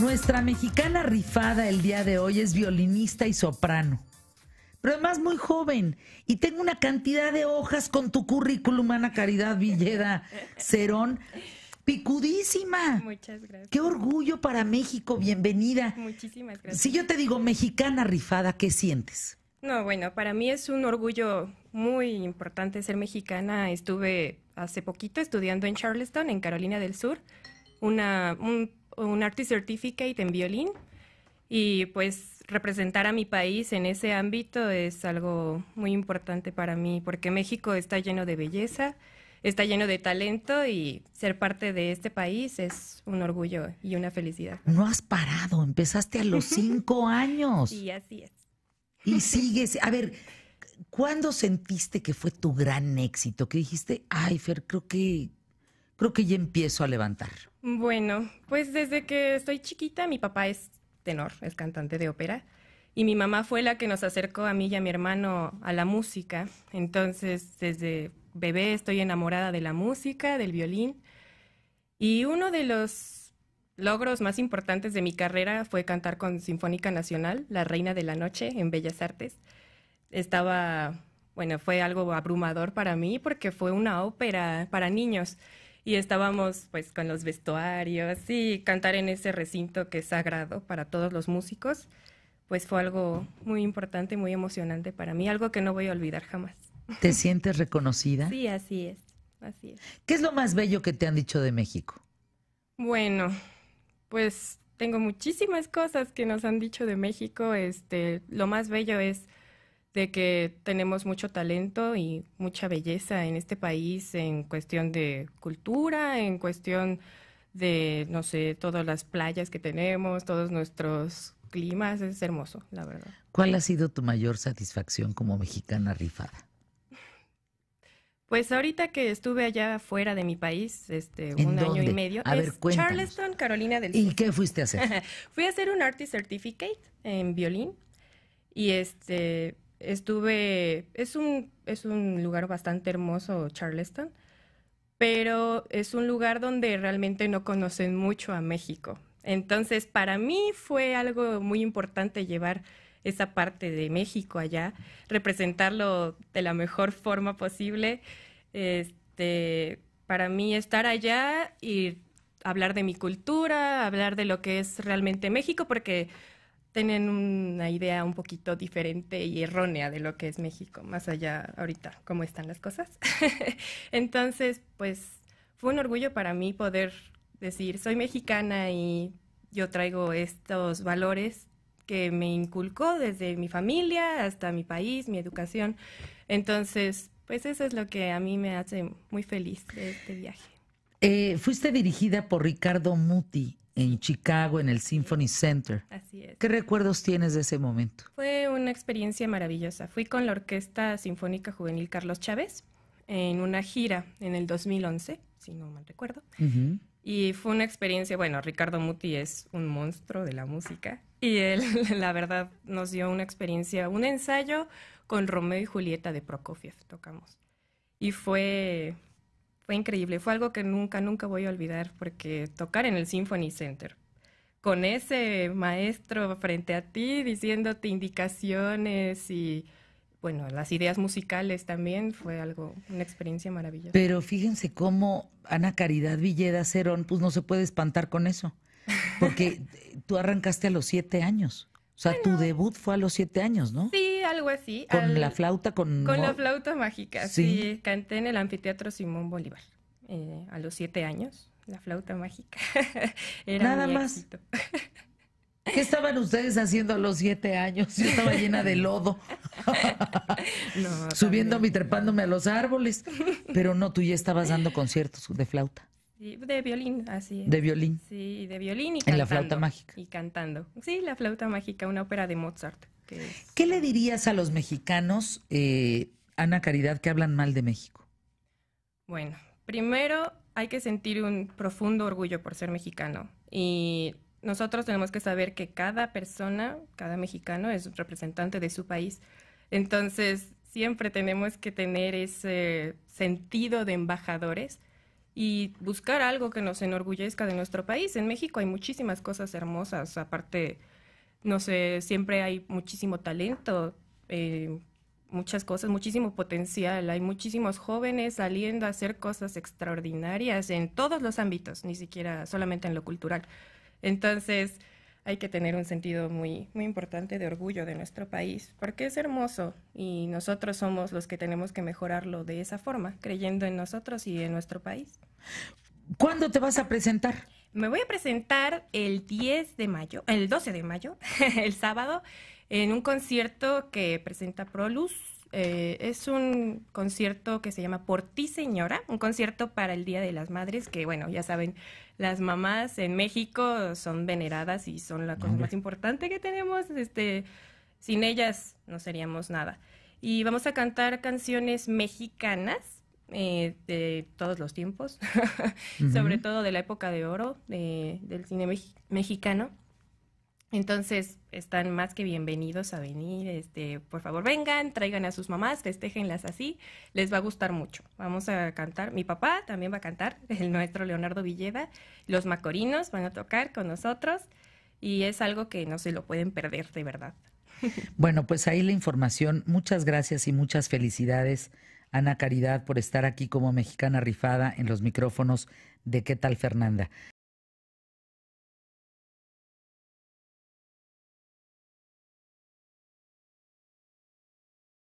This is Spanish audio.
Nuestra mexicana rifada el día de hoy es violinista y soprano. Pero además muy joven y tengo una cantidad de hojas con tu currículum, Ana Caridad Villeda Cerón. Picudísima. Muchas gracias. Qué orgullo para México. Bienvenida. Muchísimas gracias. Si yo te digo mexicana rifada, ¿qué sientes? No, bueno, para mí es un orgullo muy importante ser mexicana. Estuve hace poquito estudiando en Charleston, en Carolina del Sur, una, un un Artist Certificate en violín y pues representar a mi país en ese ámbito es algo muy importante para mí porque México está lleno de belleza, está lleno de talento y ser parte de este país es un orgullo y una felicidad. No has parado, empezaste a los cinco años. Y así es. Y sigues, a ver, ¿cuándo sentiste que fue tu gran éxito? Que dijiste, ay, Fer, creo que, creo que ya empiezo a levantar? Bueno, pues desde que estoy chiquita, mi papá es tenor, es cantante de ópera, y mi mamá fue la que nos acercó a mí y a mi hermano a la música. Entonces, desde bebé estoy enamorada de la música, del violín, y uno de los logros más importantes de mi carrera fue cantar con Sinfónica Nacional, La Reina de la Noche, en Bellas Artes. Estaba, bueno, fue algo abrumador para mí porque fue una ópera para niños y estábamos pues con los vestuarios y cantar en ese recinto que es sagrado para todos los músicos, pues fue algo muy importante, muy emocionante para mí, algo que no voy a olvidar jamás. ¿Te sientes reconocida? Sí, así es, así es. ¿Qué es lo más bello que te han dicho de México? Bueno, pues tengo muchísimas cosas que nos han dicho de México, este, lo más bello es de que tenemos mucho talento y mucha belleza en este país en cuestión de cultura, en cuestión de, no sé, todas las playas que tenemos, todos nuestros climas, es hermoso, la verdad. ¿Cuál ha sido tu mayor satisfacción como mexicana rifada? Pues ahorita que estuve allá fuera de mi país, este, un año y medio, a es Charleston, Carolina del Sur. ¿Y qué fuiste a hacer? Fui a hacer un Artist Certificate en violín y este estuve, es un, es un lugar bastante hermoso, Charleston, pero es un lugar donde realmente no conocen mucho a México. Entonces, para mí fue algo muy importante llevar esa parte de México allá, representarlo de la mejor forma posible. Este, para mí estar allá y hablar de mi cultura, hablar de lo que es realmente México, porque tienen una idea un poquito diferente y errónea de lo que es México, más allá ahorita cómo están las cosas. Entonces, pues fue un orgullo para mí poder decir, soy mexicana y yo traigo estos valores que me inculcó desde mi familia hasta mi país, mi educación. Entonces, pues eso es lo que a mí me hace muy feliz de este viaje. Eh, fuiste dirigida por Ricardo Muti en Chicago, en el Symphony Center. Así es. ¿Qué recuerdos tienes de ese momento? Fue una experiencia maravillosa. Fui con la Orquesta Sinfónica Juvenil Carlos Chávez en una gira en el 2011, si no mal recuerdo. Y fue una experiencia, bueno, Ricardo Muti es un monstruo de la música y él, la verdad, nos dio una experiencia, un ensayo con Romeo y Julieta de Prokofiev, tocamos. Y fue fue increíble, fue algo que nunca, nunca voy a olvidar porque tocar en el Symphony Center con ese maestro frente a ti diciéndote indicaciones y bueno, las ideas musicales también fue algo, una experiencia maravillosa. Pero fíjense cómo Ana Caridad Villeda Cerón, pues no se puede espantar con eso, porque tú arrancaste a los siete años, o sea, tu debut fue a los siete años, ¿no? Sí, algo así. Con la flauta, con... Con la flauta mágica, sí. canté en el anfiteatro Simón Bolívar eh, a los siete años, la flauta mágica. Nada más. ¿Qué estaban ustedes haciendo a los siete años? Yo estaba llena de lodo, subiéndome y trepándome a los árboles, pero no, tú ya estabas dando conciertos de flauta. de violín, así De violín. Sí, de violín y cantando. la flauta mágica. Y cantando. Sí, la flauta mágica, una ópera de Mozart. ¿Qué le dirías a los mexicanos, eh, Ana Caridad, que hablan mal de México? Bueno, primero hay que sentir un profundo orgullo por ser mexicano y nosotros tenemos que saber que cada persona, cada mexicano es un representante de su país. Entonces, siempre tenemos que tener ese sentido de embajadores y buscar algo que nos enorgullezca de nuestro país. En México hay muchísimas cosas hermosas, aparte no sé, siempre hay muchísimo talento, eh, muchas cosas, muchísimo potencial. Hay muchísimos jóvenes saliendo a hacer cosas extraordinarias en todos los ámbitos, ni siquiera solamente en lo cultural. Entonces, hay que tener un sentido muy, muy importante de orgullo de nuestro país, porque es hermoso y nosotros somos los que tenemos que mejorarlo de esa forma, creyendo en nosotros y en nuestro país. ¿Cuándo te vas a presentar? Me voy a presentar el 10 de mayo, el 12 de mayo, el sábado, en un concierto que presenta Proluz. Eh, es un concierto que se llama Por ti señora, un concierto para el Día de las Madres, que bueno, ya saben, las mamás en México son veneradas y son la cosa más importante que tenemos. Este, sin ellas no seríamos nada. Y vamos a cantar canciones mexicanas eh, de todos los tiempos, sobre todo de la época de oro del cine mexicano. Entonces, están más que bienvenidos a venir. Este, por favor, vengan, traigan a sus mamás, festejenlas así. Les va a gustar mucho. Vamos a cantar. Mi papá también va a cantar, el nuestro Leonardo Villeda. Los macorinos van a tocar con nosotros. Y es algo que no se lo pueden perder, de verdad. Bueno, pues ahí la información. Muchas gracias y muchas felicidades Ana Caridad por estar aquí como mexicana rifada en los micrófonos de ¿Qué tal Fernanda?